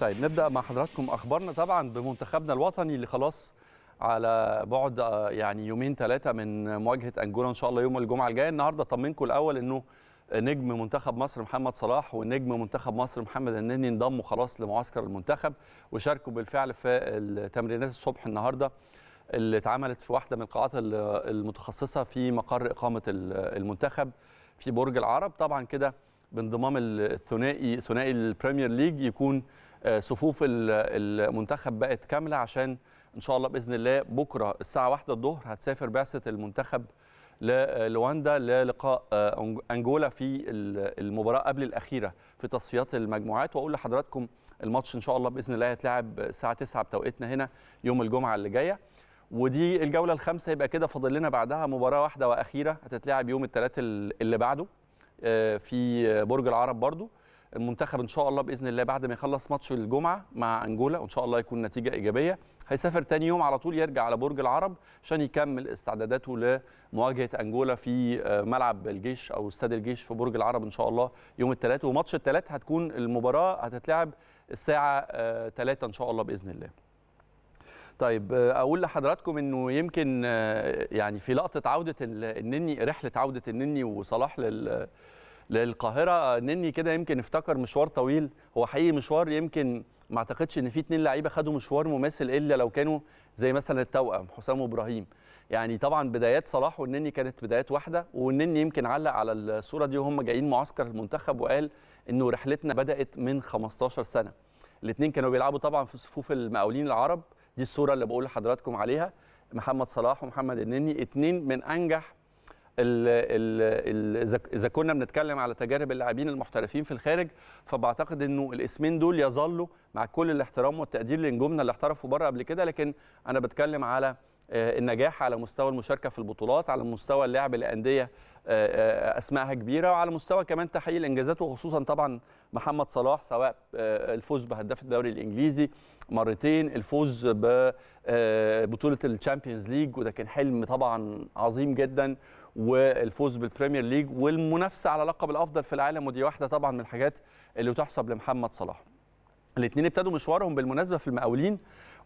طيب نبدا مع حضراتكم اخبارنا طبعا بمنتخبنا الوطني اللي خلاص على بعد آه، يعني يومين ثلاثه من مواجهه انجولا ان شاء الله يوم الجمعه الجايه النهارده اطمنكم الاول انه نجم منتخب مصر محمد صلاح ونجم منتخب مصر محمد النني انضموا خلاص لمعسكر المنتخب وشاركوا بالفعل في التمرينات الصبح النهارده اللي اتعملت في واحده من القاعات المتخصصه في مقر اقامه المنتخب في برج العرب طبعا كده بانضمام الثنائي ثنائي البريمير ليج يكون آه، صفوف المنتخب بقت كامله عشان ان شاء الله باذن الله بكره الساعه 1 الظهر هتسافر بعثه المنتخب لواندا للقاء آه، انجولا في المباراه قبل الاخيره في تصفيات المجموعات واقول لحضراتكم الماتش ان شاء الله باذن الله هيتلعب الساعه 9 بتوقيتنا هنا يوم الجمعه اللي جايه ودي الجوله الخامسه يبقى كده فاضل لنا بعدها مباراه واحده واخيره هتتلعب يوم الثلاث اللي بعده آه، في برج العرب برضو المنتخب ان شاء الله باذن الله بعد ما يخلص ماتش الجمعه مع انجولا وان شاء الله يكون نتيجه ايجابيه هيسافر تاني يوم على طول يرجع على برج العرب عشان يكمل استعداداته لمواجهه انجولا في آه، ملعب الجيش او استاد الجيش في برج العرب ان شاء الله يوم الثلاث وماتش الثلاث هتكون المباراه هتتلعب الساعه 3 آه، ان شاء الله باذن الله طيب آه، اقول لحضراتكم انه يمكن يعني في لقطه عوده النني رحله عوده النني وصلاح لل للقاهره نني كده يمكن افتكر مشوار طويل هو حقيقي مشوار يمكن ما اعتقدش ان في اثنين لعيبه خدوا مشوار مماثل الا لو كانوا زي مثلا التوأم حسام وابراهيم يعني طبعا بدايات صلاح والنني كانت بدايات واحده والنني يمكن علق على الصوره دي وهم جايين معسكر المنتخب وقال انه رحلتنا بدات من 15 سنه الاثنين كانوا بيلعبوا طبعا في صفوف المقاولين العرب دي الصوره اللي بقول لحضراتكم عليها محمد صلاح ومحمد النني اثنين من انجح اذا كنا بنتكلم على تجارب اللاعبين المحترفين في الخارج فبعتقد انه الاسمين دول يظلوا مع كل الاحترام والتقدير لنجومنا اللي احترفوا بره قبل كده لكن انا بتكلم على آه، النجاح على مستوى المشاركه في البطولات على مستوى اللعب الانديه آه، آه، اسمائها كبيره وعلى مستوى كمان تحقيق الانجازات وخصوصا طبعا محمد صلاح سواء الفوز بهداف الدوري الانجليزي مرتين الفوز ببطوله الشامبيونز ليج وده كان حلم طبعا عظيم جدا والفوز بالبريمير ليج والمنافسه على لقب الافضل في العالم ودي واحده طبعا من الحاجات اللي تحسب لمحمد صلاح. الاثنين ابتدوا مشوارهم بالمناسبه في المقاولين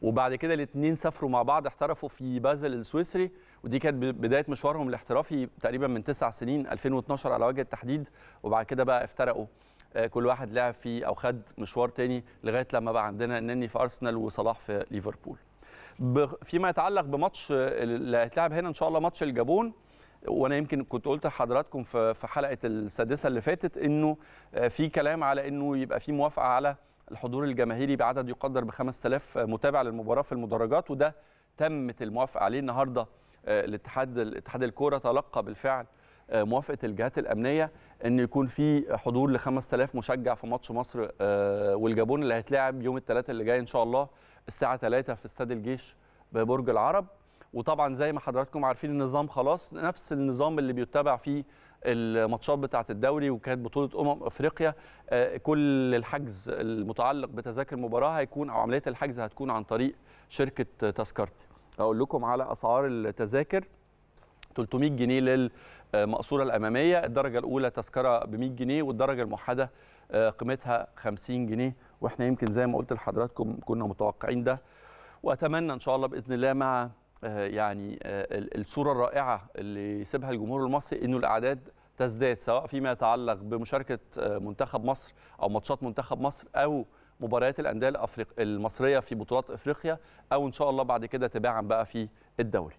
وبعد كده الاثنين سافروا مع بعض احترفوا في بازل السويسري ودي كانت بدايه مشوارهم الاحترافي تقريبا من تسع سنين 2012 على وجه التحديد وبعد كده بقى افترقوا آه، كل واحد لعب في او خد مشوار تاني لغايه لما بقى عندنا النني في ارسنال وصلاح في ليفربول. فيما يتعلق بماتش آه، اللي هيتلعب هنا ان شاء الله ماتش الجابون وانا يمكن كنت قلت لحضراتكم في حلقه السادسه اللي فاتت انه آه، في كلام على انه يبقى في موافقه على الحضور الجماهيري بعدد يقدر ب 5000 متابع للمباراه في المدرجات وده تمت الموافقه عليه النهارده آه، الاتحاد الاتحاد الكوره تلقى بالفعل آه، موافقه الجهات الامنيه ان يكون في حضور ل 5000 مشجع في ماتش مصر والجابون اللي هيتلعب يوم الثلاثاء اللي جاي ان شاء الله الساعه 3 في استاد الجيش ببرج العرب وطبعا زي ما حضراتكم عارفين النظام خلاص نفس النظام اللي بيتبع فيه الماتشات بتاعه الدوري وكانت بطوله امم افريقيا آه، كل الحجز المتعلق بتذاكر المباراه هيكون او عمليه الحجز هتكون عن طريق شركه تذكرتي اقول لكم على اسعار التذاكر 300 جنيه للمقصوره الاماميه الدرجه الاولى تذكره ب 100 جنيه والدرجه الموحده آه، قيمتها 50 جنيه واحنا يمكن زي ما قلت لحضراتكم كنا متوقعين ده واتمنى ان شاء الله باذن الله مع آه، يعني آه، الصوره الرائعه اللي يسيبها الجمهور المصري انه الاعداد تزداد سواء فيما يتعلق بمشاركه آه، منتخب مصر او ماتشات منتخب مصر او مباريات الانديه الافريق المصريه في بطولات افريقيا او ان شاء الله بعد كده تباعا بقى في الدوري